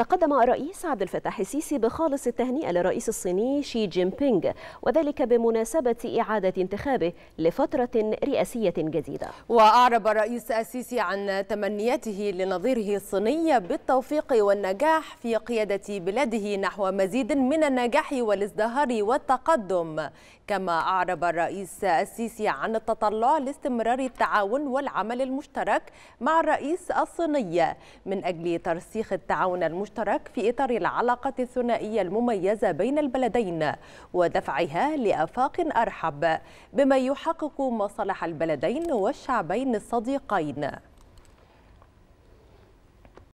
تقدم الرئيس عبد الفتاح السيسي بخالص التهنئة للرئيس الصيني شي جين بينغ وذلك بمناسبة إعادة انتخابه لفترة رئاسية جديدة وأعرب الرئيس السيسي عن تمنياته لنظيره الصيني بالتوفيق والنجاح في قيادة بلاده نحو مزيد من النجاح والازدهار والتقدم كما أعرب الرئيس السيسي عن التطلع لاستمرار التعاون والعمل المشترك مع الرئيس الصيني من أجل ترسيخ التعاون المشترك المشترك في إطار العلاقة الثنائية المميزة بين البلدين ودفعها لآفاق أرحب بما يحقق مصالح البلدين والشعبين الصديقين